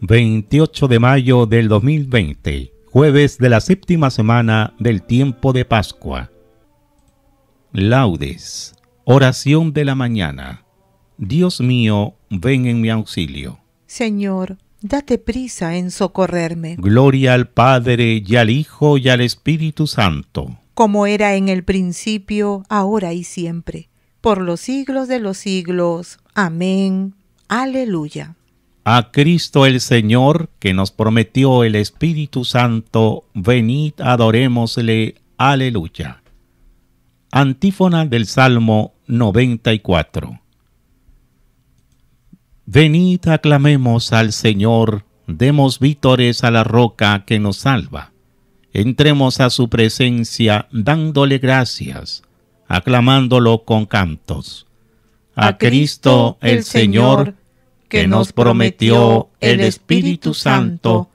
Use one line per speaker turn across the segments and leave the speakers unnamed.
28 de mayo del 2020, jueves de la séptima semana del tiempo de Pascua. Laudes, oración de la mañana. Dios mío, ven en mi auxilio.
Señor, date prisa en socorrerme.
Gloria al Padre y al Hijo y al Espíritu Santo.
Como era en el principio, ahora y siempre, por los siglos de los siglos. Amén. Aleluya
a Cristo el Señor, que nos prometió el Espíritu Santo, venid, adorémosle, aleluya. Antífona del Salmo 94. Venid, aclamemos al Señor, demos vítores a la roca que nos salva. Entremos a su presencia dándole gracias, aclamándolo con cantos. A, Cristo, el Señor que nos prometió el Espíritu Santo.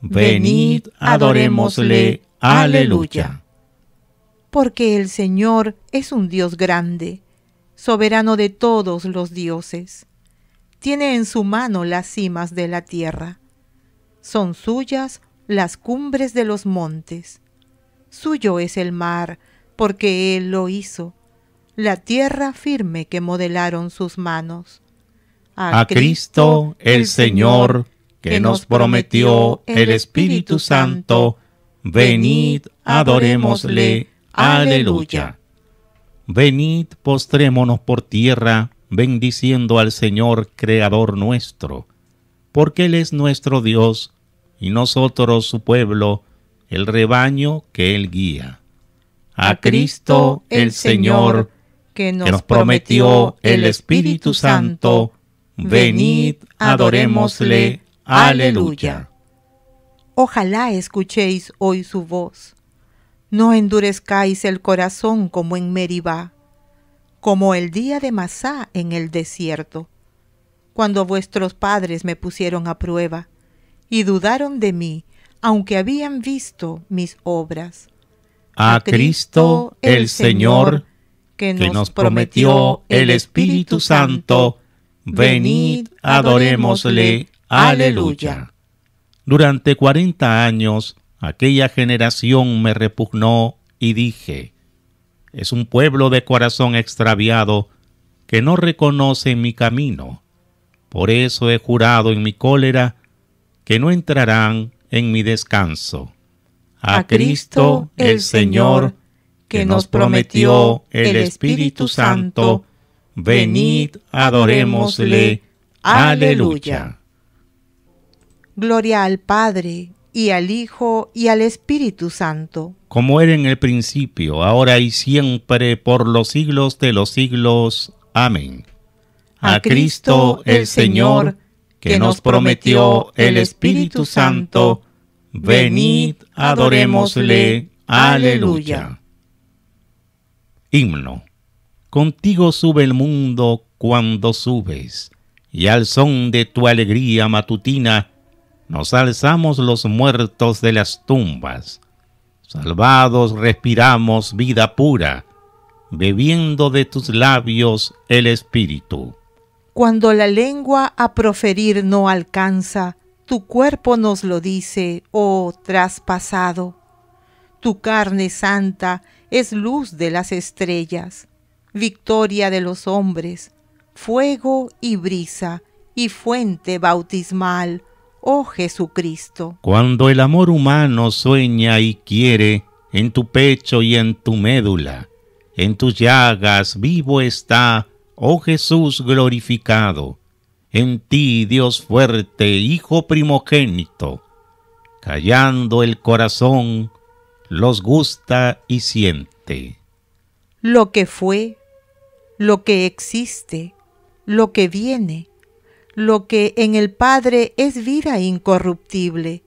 Venid, adorémosle. Aleluya.
Porque el Señor es un Dios grande, soberano de todos los dioses. Tiene en su mano las cimas de la tierra. Son suyas las cumbres de los montes. Suyo es el mar, porque Él lo hizo, la tierra firme que modelaron sus manos a, Cristo
el Señor, que nos prometió el Espíritu Santo. Venid, adorémosle. Aleluya. Venid, postrémonos por tierra, bendiciendo al Señor, Creador nuestro, porque Él es nuestro Dios, y nosotros su pueblo, el rebaño que Él guía. A Cristo el Señor, que nos prometió el Espíritu Santo, Venid, adorémosle. Aleluya.
Ojalá escuchéis hoy su voz. No endurezcáis el corazón como en Meribá, como el día de Masá en el desierto, cuando vuestros padres me pusieron a prueba y dudaron de mí, aunque habían visto mis obras. A Cristo el Señor, que nos prometió el
Espíritu Santo, Venid, adorémosle. Aleluya. Durante cuarenta años aquella generación me repugnó y dije, es un pueblo de corazón extraviado que no reconoce mi camino. Por eso he jurado en mi cólera que no entrarán en mi descanso. A, a Cristo el Señor, que nos prometió el Espíritu Santo, Venid, adorémosle. Aleluya.
Gloria al Padre, y al Hijo, y al Espíritu Santo.
Como era en el principio, ahora y siempre, por los siglos de los siglos. Amén. A Cristo el Señor, que nos prometió el Espíritu Santo, venid, adorémosle. Aleluya. Himno contigo sube el mundo cuando subes, y al son de tu alegría matutina nos alzamos los muertos de las tumbas. Salvados respiramos vida pura, bebiendo de tus labios el espíritu.
Cuando la lengua a proferir no alcanza, tu cuerpo nos lo dice, oh traspasado. Tu carne santa es luz de las estrellas victoria de los hombres, fuego y brisa y fuente bautismal, oh Jesucristo.
Cuando el amor humano sueña y quiere, en tu pecho y en tu médula, en tus llagas vivo está, oh Jesús glorificado, en ti Dios fuerte, Hijo primogénito, callando el corazón, los gusta y siente
lo que fue, lo que existe, lo que viene, lo que en el Padre es vida incorruptible.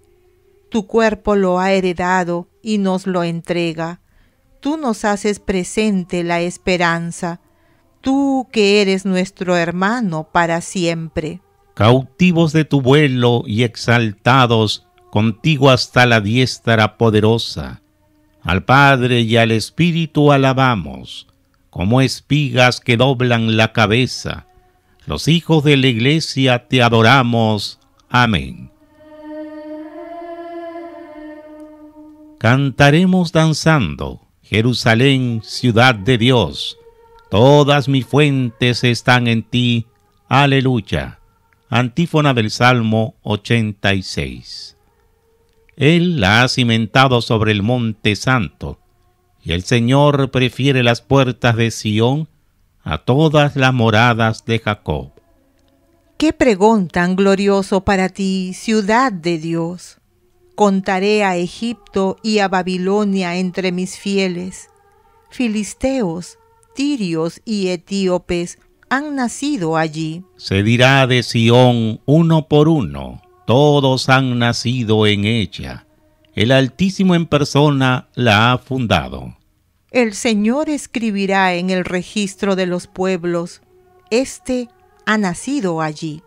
Tu cuerpo lo ha heredado y nos lo entrega. Tú nos haces presente la esperanza, tú que eres nuestro hermano para siempre.
Cautivos de tu vuelo y exaltados, contigo hasta la diestra poderosa al Padre y al Espíritu alabamos, como espigas que doblan la cabeza. Los hijos de la iglesia te adoramos. Amén. Cantaremos danzando, Jerusalén, ciudad de Dios. Todas mis fuentes están en ti. Aleluya. Antífona del Salmo 86. Él la ha cimentado sobre el monte santo, y el Señor prefiere las puertas de Sión a todas las moradas de Jacob.
Qué pregón tan glorioso para ti, ciudad de Dios. Contaré a Egipto y a Babilonia entre mis fieles. Filisteos, tirios y etíopes han nacido allí.
Se dirá de Sión uno por uno todos han nacido en ella. El Altísimo en persona la ha fundado.
El Señor escribirá en el registro de los pueblos, Este ha nacido allí.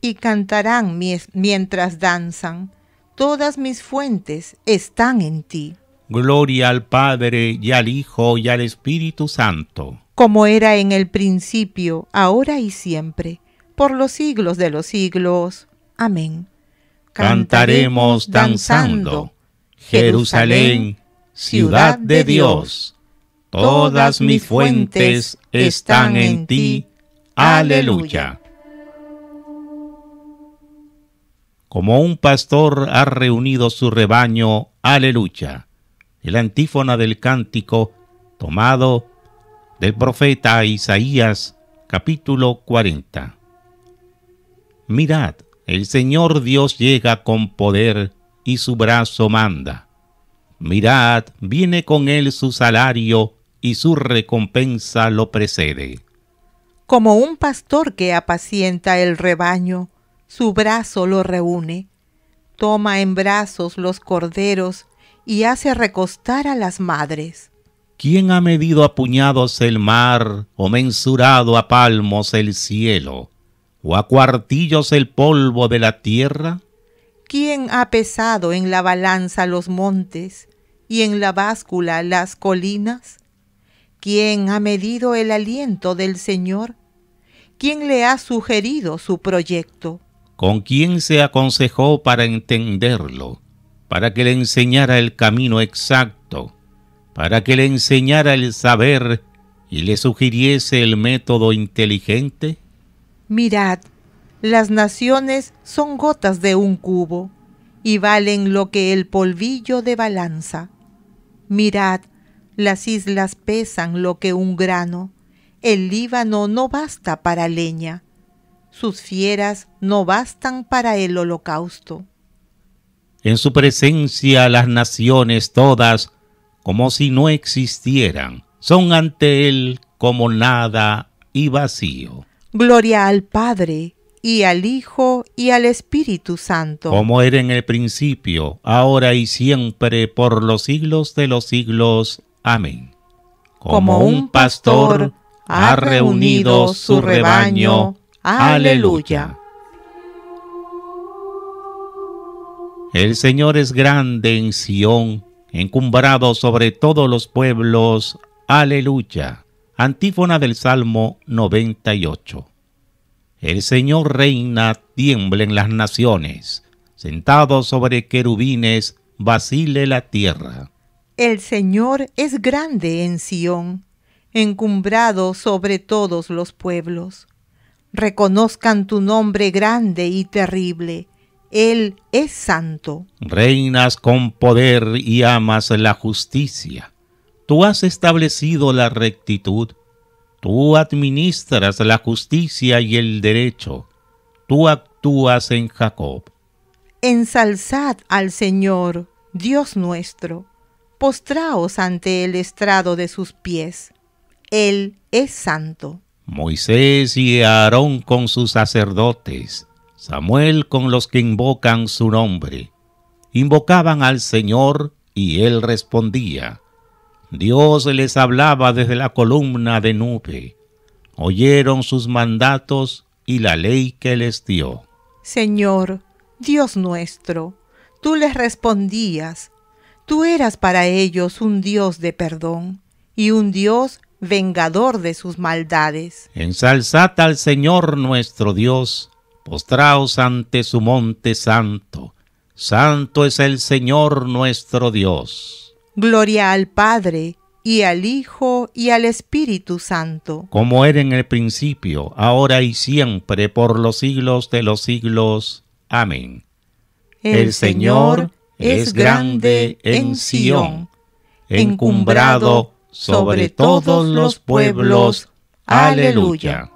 Y cantarán mientras danzan, todas mis fuentes están en ti.
Gloria al Padre y al Hijo y al Espíritu Santo.
Como era en el principio, ahora y siempre, por los siglos de los siglos. Amén. Cantaremos danzando,
Jerusalén, ciudad de Dios. Todas mis fuentes están en ti. Aleluya. Como un pastor ha reunido su rebaño, aleluya. El antífona del cántico tomado del profeta Isaías capítulo 40. Mirad, el Señor Dios llega con poder y su brazo manda. Mirad, viene con él su salario y su recompensa lo precede.
Como un pastor que apacienta el rebaño, su brazo lo reúne. Toma en brazos los corderos y hace recostar a las madres.
¿Quién ha medido a puñados el mar o mensurado a palmos el cielo? o a cuartillos el polvo de la tierra?
¿Quién ha pesado en la balanza los montes y en la báscula las colinas? ¿Quién ha medido el aliento del Señor? ¿Quién le ha sugerido su proyecto?
¿Con quién se aconsejó para entenderlo? Para que le enseñara el camino exacto, para que le enseñara el saber y le sugiriese el método inteligente?
Mirad, las naciones son gotas de un cubo y valen lo que el polvillo de balanza. Mirad, las islas pesan lo que un grano. El Líbano no basta para leña. Sus fieras no bastan para el holocausto.
En su presencia las naciones todas, como si no existieran, son ante él como nada y vacío.
Gloria al Padre, y al Hijo, y al Espíritu Santo. Como
era en el principio, ahora y siempre, por los siglos de los siglos. Amén. Como, un pastor ha reunido su rebaño. Aleluya. El Señor es grande en Sión, encumbrado sobre todos los pueblos. Aleluya. Antífona del Salmo 98. El Señor reina, tiemblen las naciones. Sentado sobre querubines, vacile la tierra.
El Señor es grande en Sión, encumbrado sobre todos los pueblos. Reconozcan tu nombre grande y terrible. Él es santo.
Reinas con poder y amas la justicia Tú has establecido la rectitud, tú administras la justicia y el derecho, tú actúas en Jacob.
Ensalzad al Señor, Dios nuestro, postraos ante el estrado de sus pies. Él es santo.
Moisés y Aarón con sus sacerdotes, Samuel con los que invocan su nombre. Invocaban al Señor y él respondía. Dios les hablaba desde la columna de nube. Oyeron sus mandatos y la ley que les dio.
Señor, Dios nuestro, tú les respondías. Tú eras para ellos un Dios de perdón y un Dios vengador de sus maldades.
Ensalzad al Señor nuestro Dios, postraos ante su monte santo. Santo es el Señor nuestro Dios.
Gloria al Padre, y al Hijo, y al Espíritu Santo.
Como era en el principio, ahora y siempre, por los siglos de los siglos. Amén. El, Señor es grande en Sión, encumbrado sobre todos los pueblos. Aleluya.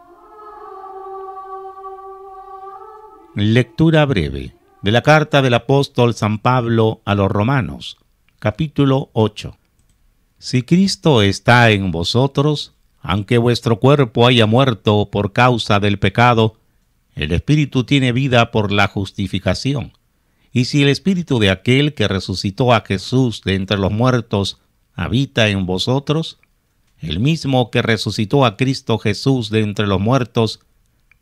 Lectura breve de la carta del apóstol San Pablo a los romanos capítulo 8. Si Cristo está en vosotros, aunque vuestro cuerpo haya muerto por causa del pecado, el Espíritu tiene vida por la justificación. Y si el Espíritu de aquel que resucitó a Jesús de entre los muertos habita en vosotros, el mismo que resucitó a Cristo Jesús de entre los muertos,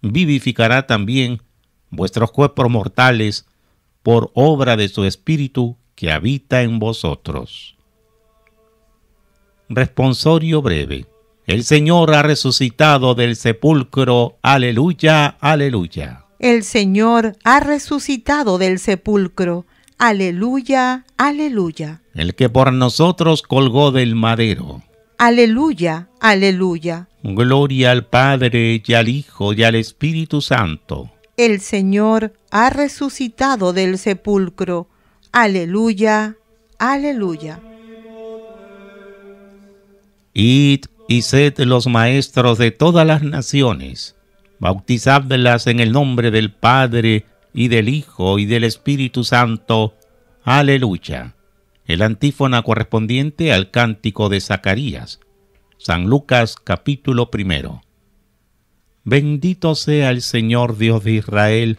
vivificará también vuestros cuerpos mortales por obra de su Espíritu que habita en vosotros. Responsorio breve. El Señor ha resucitado del sepulcro. Aleluya, aleluya.
El Señor ha resucitado del sepulcro. Aleluya, aleluya.
El que por nosotros colgó del madero.
Aleluya, aleluya.
Gloria al Padre y al Hijo y al Espíritu Santo.
El Señor ha resucitado del sepulcro. Aleluya, aleluya.
Id y sed los maestros de todas las naciones, bautizadlas en el nombre del Padre y del Hijo y del Espíritu Santo. Aleluya. El antífona correspondiente al cántico de Zacarías. San Lucas capítulo primero. Bendito sea el Señor Dios de Israel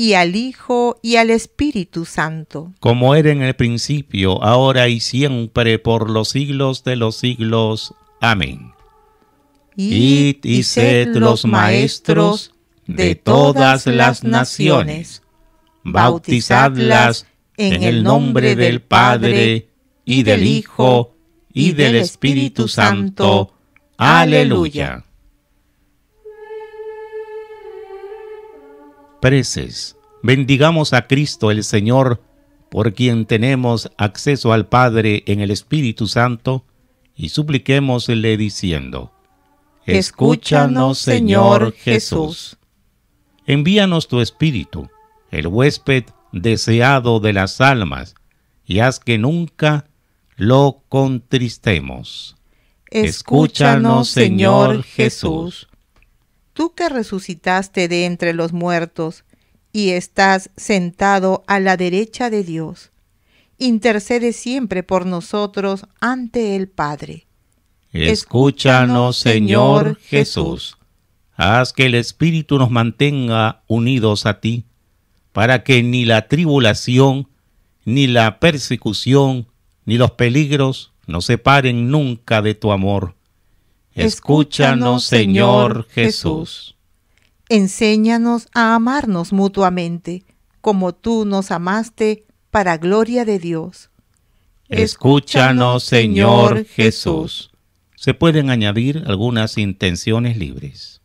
y al Hijo y al Espíritu Santo.
Como era en el principio, ahora y siempre, por los siglos de los siglos. Amén. y, sed los maestros de todas las naciones, bautizadlas en el nombre del Padre y del Hijo y del Espíritu Santo. Aleluya. preces. Bendigamos a Cristo el Señor, por quien tenemos acceso al Padre en el Espíritu Santo, y supliquémosle diciendo, Escúchanos Señor Jesús. Envíanos tu Espíritu, el huésped deseado de las almas, y haz que nunca lo contristemos. Escúchanos Señor Jesús
tú que resucitaste de entre los muertos y estás sentado a la derecha de Dios, intercede siempre por nosotros ante el Padre.
Escúchanos, Señor Jesús. Haz que el Espíritu nos mantenga unidos a ti, para que ni la tribulación, ni la persecución, ni los peligros nos separen nunca de tu amor. Escúchanos, Señor Jesús.
Enséñanos a amarnos mutuamente, como tú nos amaste, para gloria de Dios.
Escúchanos, Señor Jesús. Se pueden añadir algunas intenciones libres.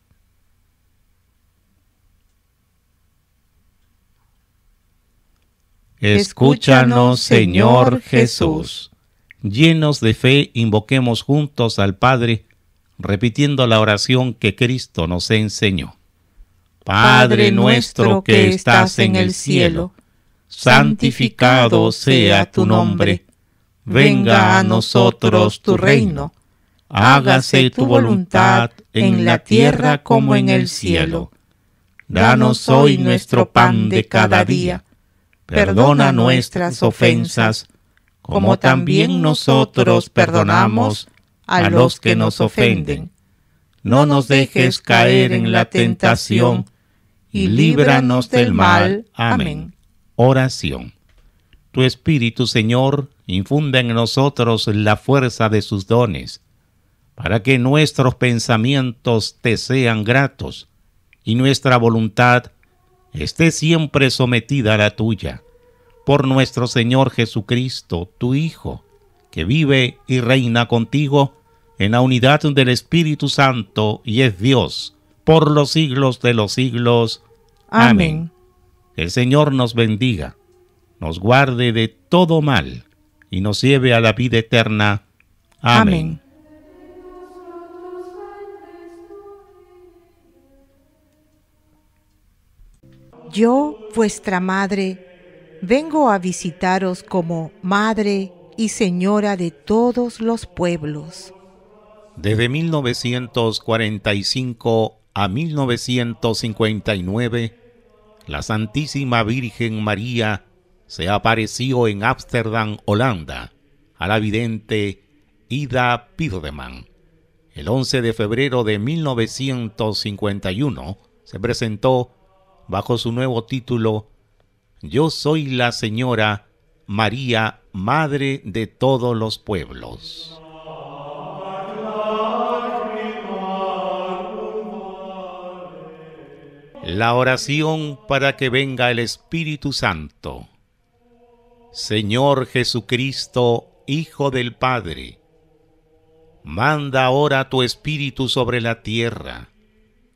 Escúchanos, Señor Jesús. Llenos de fe, invoquemos juntos al Padre repitiendo la oración que Cristo nos enseñó. Padre nuestro que estás en el cielo, santificado sea tu nombre, venga a nosotros tu reino, hágase tu voluntad en la tierra como en el cielo. Danos hoy nuestro pan de cada día, perdona nuestras ofensas, como también nosotros perdonamos a los que nos ofenden. No nos dejes caer en la tentación y líbranos del mal. Amén. Oración. Tu Espíritu, Señor, infunda en nosotros la fuerza de sus dones, para que nuestros pensamientos te sean gratos y nuestra voluntad esté siempre sometida a la tuya. Por nuestro Señor Jesucristo, tu Hijo, que vive y reina contigo en la unidad del Espíritu Santo y es Dios, por los siglos de los siglos.
Amén.
el Señor nos bendiga, nos guarde de todo mal y nos lleve a la vida eterna. Amén. Amén.
Yo, vuestra madre, vengo a visitaros como madre y señora de todos los pueblos.
Desde 1945 a 1959, la Santísima Virgen María se apareció en Ámsterdam, Holanda, a la vidente Ida Pirdeman. El 11 de febrero de 1951 se presentó bajo su nuevo título Yo soy la señora María, Madre de todos los pueblos. La oración para que venga el Espíritu Santo. Señor Jesucristo, Hijo del Padre, manda ahora tu Espíritu sobre la tierra.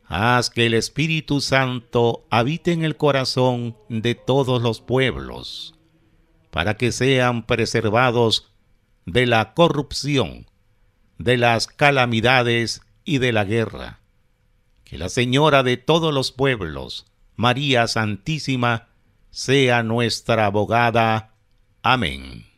Haz que el Espíritu Santo habite en el corazón de todos los pueblos para que sean preservados de la corrupción, de las calamidades y de la guerra. Que la Señora de todos los pueblos, María Santísima, sea nuestra abogada. Amén.